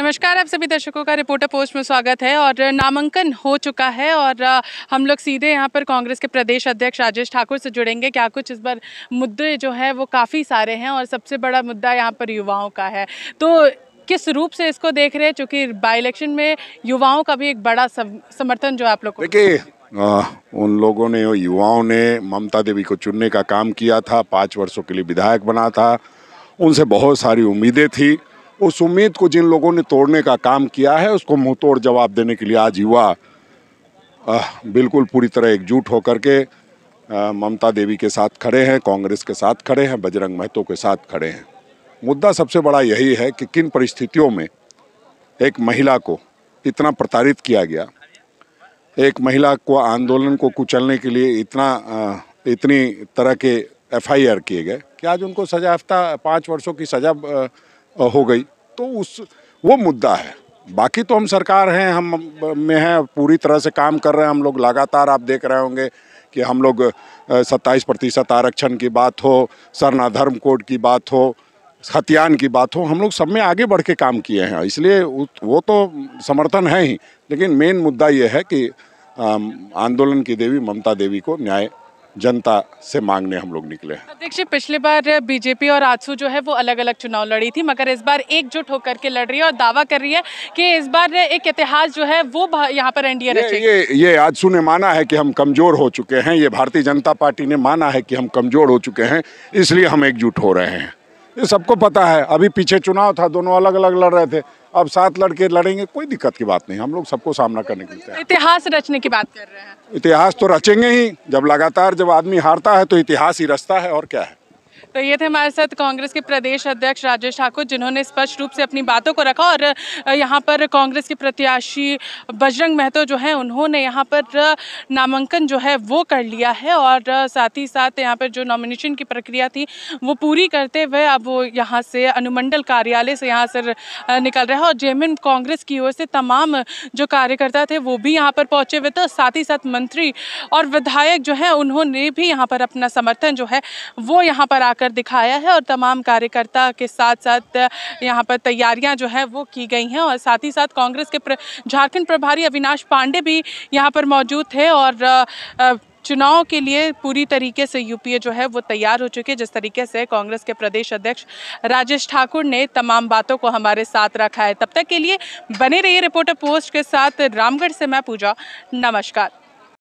नमस्कार आप सभी दर्शकों का रिपोर्टर पोस्ट में स्वागत है और नामांकन हो चुका है और हम लोग सीधे यहाँ पर कांग्रेस के प्रदेश अध्यक्ष राजेश ठाकुर से जुड़ेंगे क्या कुछ इस बार मुद्दे जो है वो काफ़ी सारे हैं और सबसे बड़ा मुद्दा यहाँ पर युवाओं का है तो किस रूप से इसको देख रहे हैं चूँकि बाई इलेक्शन में युवाओं का भी एक बड़ा समर्थन जो आप लोग देखिए उन लोगों ने युवाओं ने ममता देवी को चुनने का काम किया था पाँच वर्षों के लिए विधायक बना था उनसे बहुत सारी उम्मीदें थी उस उम्मीद को जिन लोगों ने तोड़ने का काम किया है उसको मुँह तोड़ जवाब देने के लिए आज युवा बिल्कुल पूरी तरह एकजुट होकर के ममता देवी के साथ खड़े हैं कांग्रेस के साथ खड़े हैं बजरंग महतो के साथ खड़े हैं मुद्दा सबसे बड़ा यही है कि किन परिस्थितियों में एक महिला को इतना प्रताड़ित किया गया एक महिला को आंदोलन को कुचलने के लिए इतना इतनी तरह के एफआईआर किए गए कि आज उनको सजा याफ्ता पाँच वर्षों की सज़ा हो गई तो उस वो मुद्दा है बाकी तो हम सरकार हैं हम में हैं पूरी तरह से काम कर रहे हैं हम लोग लगातार आप देख रहे होंगे कि हम लोग सत्ताईस प्रतिशत आरक्षण की बात हो सरना धर्म कोड की बात हो खतियान की बात हो हम लोग सब में आगे बढ़ के काम किए हैं इसलिए वो तो समर्थन है ही लेकिन मेन मुद्दा ये है कि आंदोलन की देवी ममता देवी को न्याय जनता से मांगने हम लोग निकले हैं अध्यक्ष पिछले बार बीजेपी और आजसू जो है वो अलग अलग चुनाव लड़ी थी मगर इस बार एकजुट होकर के लड़ रही है और दावा कर रही है कि इस बार एक इतिहास जो है वो यहाँ पर एनडीए ये, ये ये आजसू ने माना है कि हम कमजोर हो चुके हैं ये भारतीय जनता पार्टी ने माना है कि हम कमजोर हो चुके हैं इसलिए हम एकजुट हो रहे हैं ये सबको पता है अभी पीछे चुनाव था दोनों अलग अलग लड़ रहे थे अब सात लड़के लड़ेंगे कोई दिक्कत की बात नहीं हम लोग सबको सामना करने के लिए इतिहास रचने की बात कर रहे हैं इतिहास तो रचेंगे ही जब लगातार जब आदमी हारता है तो इतिहास ही रचता है और क्या है तो ये थे हमारे साथ कांग्रेस के प्रदेश अध्यक्ष राजेश ठाकुर जिन्होंने स्पष्ट रूप से अपनी बातों को रखा और यहाँ पर कांग्रेस के प्रत्याशी बजरंग महतो जो है उन्होंने यहाँ पर नामांकन जो है वो कर लिया है और साथ ही साथ यहाँ पर जो नॉमिनेशन की प्रक्रिया थी वो पूरी करते हुए अब वो यहाँ से अनुमंडल कार्यालय से यहाँ से निकल रहे हैं और जेएमएन कांग्रेस की ओर से तमाम जो कार्यकर्ता थे वो भी यहाँ पर पहुँचे हुए थे साथ ही साथ मंत्री और विधायक जो है उन्होंने भी यहाँ पर अपना समर्थन जो है वो यहाँ पर आकर कर दिखाया है और तमाम कार्यकर्ता के साथ साथ यहाँ पर तैयारियाँ जो है वो की गई हैं और साथ ही साथ कांग्रेस के झारखंड प्रभारी अविनाश पांडे भी यहाँ पर मौजूद थे और चुनाव के लिए पूरी तरीके से यूपीए जो है वो तैयार हो चुके जिस तरीके से कांग्रेस के प्रदेश अध्यक्ष राजेश ठाकुर ने तमाम बातों को हमारे साथ रखा है तब तक के लिए बने रहिए रिपोर्टर पोस्ट के साथ रामगढ़ से मैं पूजा नमस्कार